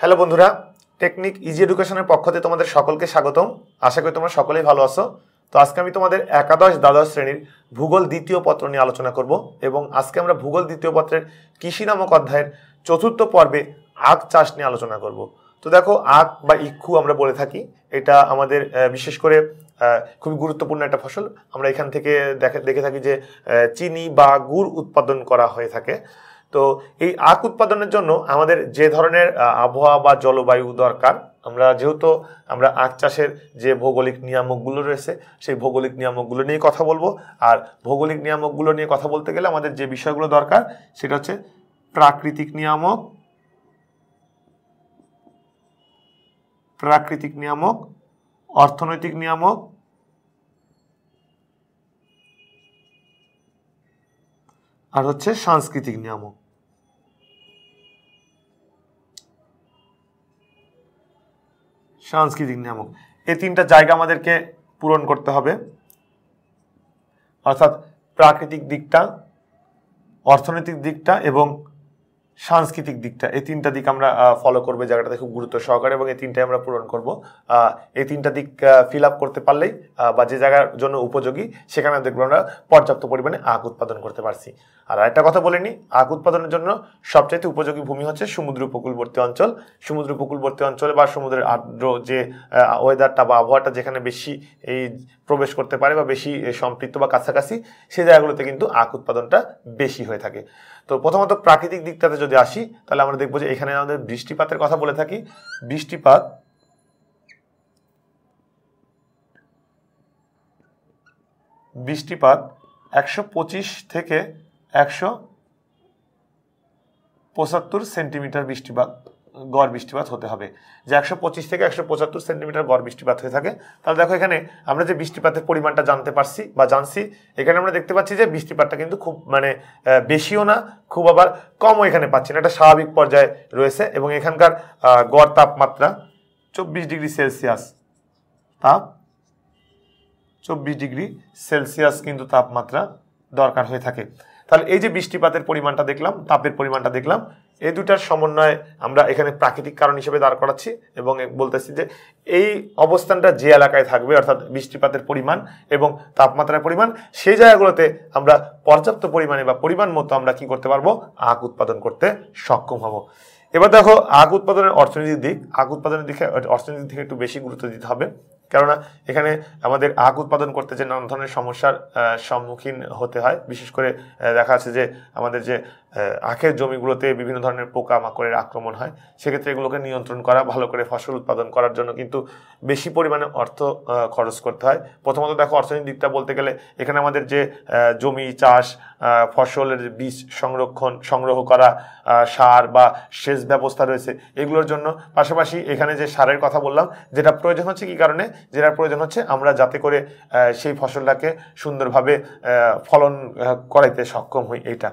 hello বন্ধুরা technique easy এডুকেশনের পক্ষতে তোমাদের সকলকে স্বাগতম আশা করি তোমরা সকলেই ভালো আছো তো আজকে আমি তোমাদের একাদশ দ্বাদশ শ্রেণীর ভূগোল দ্বিতীয় পত্র নিয়ে আলোচনা করব এবং আজকে আমরা ভূগোল দ্বিতীয় পত্রের কৃষি নামক অধ্যায়ের চতুর্থ পর্বে আখ চাষ নিয়ে আলোচনা করব তো দেখো আখ বা ইক্ষু আমরা বলে থাকি এটা আমাদের বিশেষ করে খুবই গুরুত্বপূর্ণ একটা ফসল আমরা এখান থেকে দেখে দেখে থাকি যে চিনি বা গুড় উৎপাদন করা হয়ে থাকে তো এই আখ উৎপাদনের জন্য আমাদের যে ধরনের আবহাওয়া বা জলবায়ু দরকার আমরা যেহেতু আমরা আখ চাষের যে ভৌগোলিক নিয়ামকগুলো রয়েছে সেই ভৌগোলিক নিয়ামকগুলো নিয়ে কথা বলবো আর ভৌগোলিক নিয়ামকগুলো নিয়ে কথা বলতে গেলে আমাদের যে বিষয়গুলো দরকার সেটা হচ্ছে প্রাকৃতিক নিয়ামক প্রাকৃতিক নিয়ামক অর্থনৈতিক নিয়ামক আর হচ্ছে সাংস্কৃতিক নিয়ামক সাংস্কৃতিক নিয়ামক এই তিনটা জায়গা আমাদেরকে পূরণ করতে হবে অর্থাৎ প্রাকৃতিক দিকটা অর্থনৈতিক দিকটা এবং সাংস্কৃতিক দিকটা এই তিনটা দিক আমরা ফলো করবো জায়গাটাতে খুব গুরুত্ব সহকারে এবং এই তিনটাই আমরা পূরণ করব এই তিনটা দিক ফিল আপ করতে পারলেই বা যে জায়গার জন্য উপযোগী সেখানে দেখবো আমরা পর্যাপ্ত পরিমাণে আখ উৎপাদন করতে পারছি আর একটা কথা বলে নিই আখ উৎপাদনের জন্য সবচাইতে উপযোগী ভূমি হচ্ছে সমুদ্র উপকূলবর্তী অঞ্চল সমুদ্র উপকূলবর্তী অঞ্চলে বা সমুদ্রের আর্দ্র যে ওয়েদারটা বা আবহাওয়াটা যেখানে বেশি এই প্রবেশ করতে পারে বা বেশি সম্পৃক্ত বা কাছাকাছি সেই জায়গাগুলোতে কিন্তু আখ উৎপাদনটা বেশি হয়ে থাকে তো প্রথমত প্রাকৃতিক দিকটাতে যদি আসি তাহলে আমরা দেখবো যে এখানে আমাদের বৃষ্টিপাতের কথা বলে থাকি বৃষ্টিপাত বৃষ্টিপাত একশো থেকে একশো পঁচাত্তর সেন্টিমিটার বৃষ্টিপাত গড় বৃষ্টিপাত হতে হবে যে একশো পঁচিশ থেকে একশো পঁচাত্তর সেন্টিমিটার গড় বৃষ্টিপাত হয়ে থাকে তাহলে দেখো এখানে আমরা যে বৃষ্টিপাতের পরিমাণটা জানতে পারছি বা জানছি এখানে আমরা দেখতে পাচ্ছি যে বৃষ্টিপাতটা কিন্তু খুব মানে বেশিও না খুব আবার কমও এখানে পাচ্ছি না এটা স্বাভাবিক পর্যায়ে রয়েছে এবং এখানকার গড় তাপমাত্রা চব্বিশ ডিগ্রি সেলসিয়াস তাপ চব্বিশ ডিগ্রি সেলসিয়াস কিন্তু তাপমাত্রা দরকার হয়ে থাকে তাহলে এই যে বৃষ্টিপাতের পরিমাণটা দেখলাম তাপের পরিমাণটা দেখলাম এই দুটার সমন্বয় আমরা এখানে প্রাকৃতিক কারণ হিসেবে দাঁড় করাচ্ছি এবং বলতেছি যে এই অবস্থানটা যে এলাকায় থাকবে অর্থাৎ বৃষ্টিপাতের পরিমাণ এবং তাপমাত্রার পরিমাণ সেই জায়গাগুলোতে আমরা পর্যাপ্ত পরিমাণে বা পরিমাণ মতো আমরা কি করতে পারবো আখ উৎপাদন করতে সক্ষম হব এবার দেখো আখ উৎপাদনের অর্থনৈতিক দিক আখ উৎপাদনের দিকে অর্থনীতির দিকে একটু বেশি গুরুত্ব দিতে হবে কেননা এখানে আমাদের আখ উৎপাদন করতে যে নানা ধরনের সমস্যার সম্মুখীন হতে হয় বিশেষ করে দেখা যাচ্ছে যে আমাদের যে আখের জমিগুলোতে বিভিন্ন ধরনের পোকা মাকড়ের আক্রমণ হয় সেক্ষেত্রে এগুলোকে নিয়ন্ত্রণ করা ভালো করে ফসল উৎপাদন করার জন্য কিন্তু বেশি পরিমাণে অর্থ খরচ করতে হয় প্রথমত দেখো অর্থনৈতিক দিকটা বলতে গেলে এখানে আমাদের যে জমি চাষ ফসলের বীজ সংরক্ষণ সংগ্রহ করা সার বা সেচ ব্যবস্থা রয়েছে এগুলোর জন্য পাশাপাশি এখানে যে সারের কথা বললাম যেটা প্রয়োজন হচ্ছে কি কারণে যেটা প্রয়োজন হচ্ছে আমরা যাতে করে সেই ফসলটাকে সুন্দরভাবে ফলন করাইতে সক্ষম হই এটা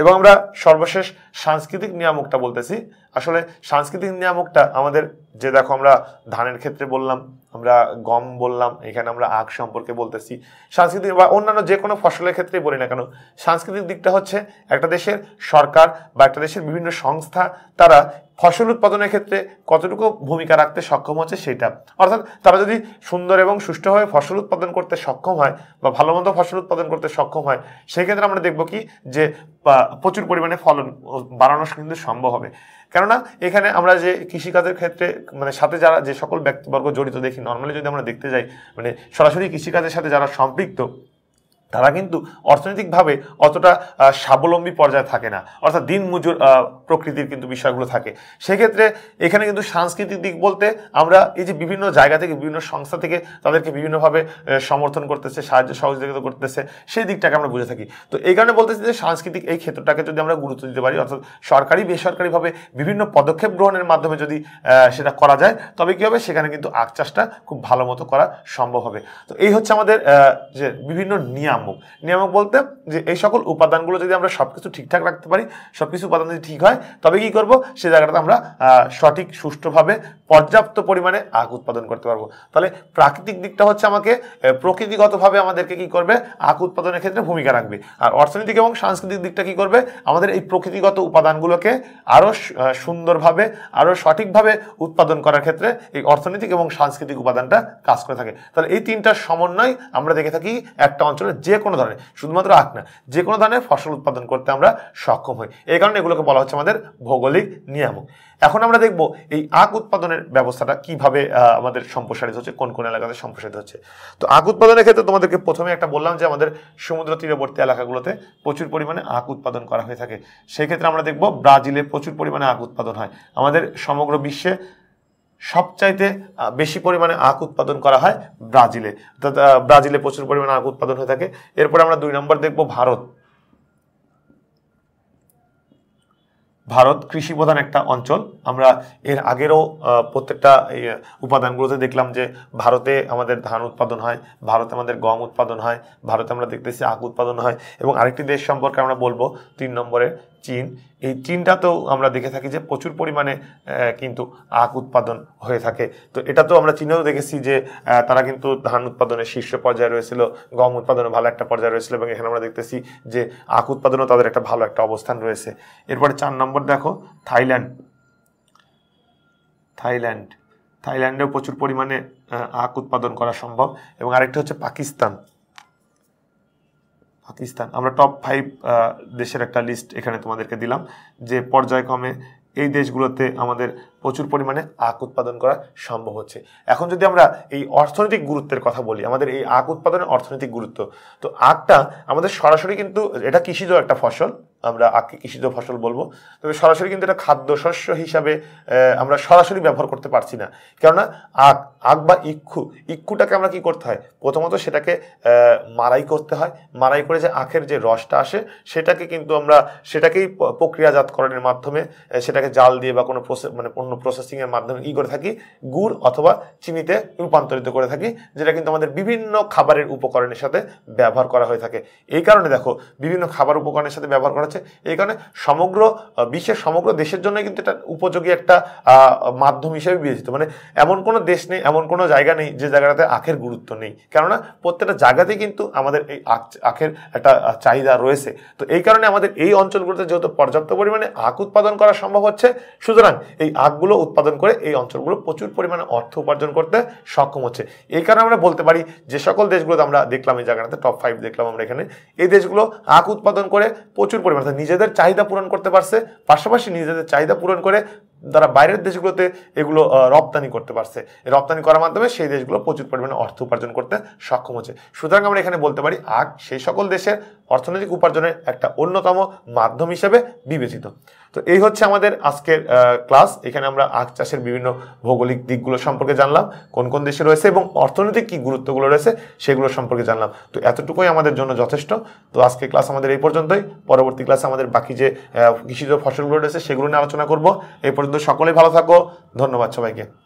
এবং আমরা সর্বশেষ সাংস্কৃতিক নিয়ামকটা বলতেছি আসলে সাংস্কৃতিক নিয়ামকটা আমাদের যে দেখো আমরা ধানের ক্ষেত্রে বললাম আমরা গম বললাম এখানে আমরা আখ সম্পর্কে বলতেছি সাংস্কৃতিক বা অন্যান্য যে কোনো ফসলের ক্ষেত্রেই বলি না কেন সাংস্কৃতিক দিকটা হচ্ছে একটা দেশের সরকার বা একটা দেশের বিভিন্ন সংস্থা তারা ফসল উৎপাদনের ক্ষেত্রে কতটুকু ভূমিকা রাখতে সক্ষম হচ্ছে সেটা অর্থাৎ তারা যদি সুন্দর এবং সুষ্ঠুভাবে ফসল উৎপাদন করতে সক্ষম হয় বা ভালো মতো ফসল উৎপাদন করতে সক্ষম হয় সেক্ষেত্রে আমরা দেখব কি যে প্রচুর পরিমাণে ফলন বাড়ানো কিন্তু সম্ভব হবে কেন কেননা এখানে আমরা যে কৃষিকাজের ক্ষেত্রে মানে সাথে যারা যে সকল ব্যক্তিবর্গ জড়িত দেখি নর্মালি যদি আমরা দেখতে যাই মানে সরাসরি কৃষিকাজের সাথে যারা সম্পৃক্ত তারা কিন্তু অর্থনৈতিকভাবে অতটা স্বাবলম্বী পর্যায়ে থাকে না অর্থাৎ দিন মজুর প্রকৃতির কিন্তু বিষয়গুলো থাকে সেক্ষেত্রে এখানে কিন্তু সাংস্কৃতিক দিক বলতে আমরা এই যে বিভিন্ন জায়গা থেকে বিভিন্ন সংস্থা থেকে তাদেরকে বিভিন্নভাবে সমর্থন করতেছে সাহায্য সহযোগিতা করতেছে সেই দিকটাকে আমরা বুঝে থাকি তো এই কারণে বলতেছি যে সাংস্কৃতিক এই ক্ষেত্রটাকে যদি আমরা গুরুত্ব দিতে পারি অর্থাৎ সরকারি বেসরকারিভাবে বিভিন্ন পদক্ষেপ গ্রহণের মাধ্যমে যদি সেটা করা যায় তবে কী হবে সেখানে কিন্তু আখ চাষটা খুব ভালো মতো করা সম্ভব হবে তো এই হচ্ছে আমাদের যে বিভিন্ন নিয়ম নিয়ামক নিয়ামক বলতে যে এই সকল উপাদানগুলো যদি আমরা সব কিছু ঠিকঠাক রাখতে পারি সব কিছু উপাদান যদি ঠিক হয় তবে কি করব সে জায়গাটাতে আমরা সঠিক সুষ্ঠুভাবে পর্যাপ্ত পরিমাণে আখ উৎপাদন করতে পারবো তাহলে প্রাকৃতিক দিকটা হচ্ছে আমাকে প্রকৃতিগতভাবে আমাদেরকে কি করবে আখ উৎপাদনের ক্ষেত্রে ভূমিকা রাখবে আর অর্থনৈতিক এবং সাংস্কৃতিক দিকটা কি করবে আমাদের এই প্রকৃতিগত উপাদানগুলোকে আরও সুন্দরভাবে আরও সঠিকভাবে উৎপাদন করার ক্ষেত্রে এই অর্থনৈতিক এবং সাংস্কৃতিক উপাদানটা কাজ করে থাকে তাহলে এই তিনটার সমন্বয় আমরা দেখে থাকি একটা অঞ্চলের যে কোনো ধরনের শুধুমাত্র আখ না যে কোনো ধরনের ফসল উৎপাদন করতে আমরা সক্ষম হই এই কারণে এগুলোকে বলা হচ্ছে আমাদের ভৌগোলিক নিয়ামক এখন আমরা দেখব এই আখ উৎপাদনের ব্যবস্থাটা কিভাবে আমাদের সম্প্রসারিত হচ্ছে কোন কোন এলাকাতে সম্প্রসারিত হচ্ছে তো আখ উৎপাদনের ক্ষেত্রে তোমাদেরকে প্রথমে একটা বললাম যে আমাদের সমুদ্র তীরবর্তী এলাকাগুলোতে প্রচুর পরিমাণে আখ উৎপাদন করা হয়ে থাকে সেক্ষেত্রে আমরা দেখব ব্রাজিলে প্রচুর পরিমাণে আখ উৎপাদন হয় আমাদের সমগ্র বিশ্বে সবচাইতে বেশি পরিমাণে আখ উৎপাদন করা হয় ব্রাজিলে অর্থাৎ ব্রাজিলে প্রচুর পরিমাণে আখ উৎপাদন হয়ে থাকে এরপরে আমরা দুই নম্বর দেখব ভারত ভারত কৃষি প্রধান একটা অঞ্চল আমরা এর আগেরও প্রত্যেকটা উপাদানগুলোতে দেখলাম যে ভারতে আমাদের ধান উৎপাদন হয় ভারতে আমাদের গম উৎপাদন হয় ভারতে আমরা দেখতেছি আখ উৎপাদন হয় এবং আরেকটি দেশ সম্পর্কে আমরা বলবো তিন নম্বরে চীন এই চীনটাতেও আমরা দেখে থাকি যে প্রচুর পরিমাণে কিন্তু আখ উৎপাদন হয়ে থাকে তো এটা তো আমরা চীনেও দেখেছি যে তারা কিন্তু ধান উৎপাদনের শীর্ষ পর্যায়ে রয়েছিল গম উৎপাদনে ভালো একটা পর্যায়ে রয়েছিল এবং এখানে আমরা দেখতেছি যে আখ উৎপাদনেও তাদের একটা ভালো একটা অবস্থান রয়েছে এরপরে চার নম্বর দেখো থাইল্যান্ড থাইল্যান্ড থাইল্যান্ডেও প্রচুর পরিমাণে আখ উৎপাদন করা সম্ভব এবং আরেকটা হচ্ছে পাকিস্তান পাকিস্তান আমরা টপ ফাইভ দেশের একটা লিস্ট এখানে তোমাদেরকে দিলাম যে পর্যায়ক্রমে এই দেশগুলোতে আমাদের প্রচুর পরিমাণে আখ উৎপাদন করা সম্ভব হচ্ছে এখন যদি আমরা এই অর্থনৈতিক গুরুত্বের কথা বলি আমাদের এই আখ উৎপাদনের অর্থনৈতিক গুরুত্ব তো আখটা আমাদের সরাসরি কিন্তু এটা কৃষিজ একটা ফসল আমরা আখকে কৃষিজ ফসল বলবো তবে সরাসরি কিন্তু এটা খাদ্যশস্য হিসাবে আমরা সরাসরি ব্যবহার করতে পারছি না কেননা আখ আখ বা ইক্ষু ইক্ষুটাকে আমরা কি করতে হয় প্রথমত সেটাকে মারাই করতে হয় মারাই করে যে আখের যে রসটা আসে সেটাকে কিন্তু আমরা সেটাকেই প্রক্রিয়াজাতকরণের মাধ্যমে সেটাকে জাল দিয়ে বা কোনো প্রসেস মানে অন্য প্রসেসিংয়ের মাধ্যমে কী করে থাকি গুড় অথবা চিনিতে রূপান্তরিত করে থাকি যেটা কিন্তু আমাদের বিভিন্ন খাবারের উপকরণের সাথে ব্যবহার করা হয়ে থাকে এই কারণে দেখো বিভিন্ন খাবার উপকরণের সাথে ব্যবহার করা আছে এই কারণে সমগ্র বিশ্বের সমগ্র দেশের জন্য কিন্তু এটা উপযোগী একটা মাধ্যম হিসেবে বিবেচিত মানে এমন কোনো দেশ নেই এমন কোনো জায়গা নেই যে জায়গাটাতে আখের গুরুত্ব নেই কেননা প্রত্যেকটা জায়গাতেই কিন্তু আমাদের এই আখের একটা চাহিদা রয়েছে তো এই কারণে আমাদের এই অঞ্চলগুলোতে যেহেতু পর্যাপ্ত পরিমাণে আখ উৎপাদন করা সম্ভব হচ্ছে সুতরাং এই আখগুলো উৎপাদন করে এই অঞ্চলগুলো প্রচুর পরিমাণে অর্থ উপার্জন করতে সক্ষম হচ্ছে এই কারণে আমরা বলতে পারি যে সকল দেশগুলোতে আমরা দেখলাম এই জায়গাটাতে টপ ফাইভ দেখলাম আমরা এখানে এই দেশগুলো আখ উৎপাদন করে প্রচুর পরিমাণে পারছে নিজেদের চাহিদা পূরণ করতে পারছে পাশাপাশি নিজেদের চাহিদা পূরণ করে তারা বাইরের দেশগুলোতে এগুলো রপ্তানি করতে পারছে রপ্তানি করার মাধ্যমে সেই দেশগুলো প্রচুর পরিমাণে অর্থ উপার্জন করতে সক্ষম হচ্ছে সুতরাং আমরা এখানে বলতে পারি আগ সেই সকল দেশের অর্থনৈতিক উপার্জনের একটা অন্যতম মাধ্যম হিসেবে বিবেচিত তো এই হচ্ছে আমাদের আজকের ক্লাস এখানে আমরা আখ চাষের বিভিন্ন ভৌগোলিক দিকগুলো সম্পর্কে জানলাম কোন কোন দেশে রয়েছে এবং অর্থনৈতিক কী গুরুত্বগুলো রয়েছে সেগুলো সম্পর্কে জানলাম তো এতটুকুই আমাদের জন্য যথেষ্ট তো আজকে ক্লাস আমাদের এই পর্যন্তই পরবর্তী ক্লাসে আমাদের বাকি যে কৃষিজ ফসলগুলো রয়েছে সেগুলো নিয়ে আলোচনা করব এই পর্যন্ত সকলেই ভালো থাকো ধন্যবাদ সবাইকে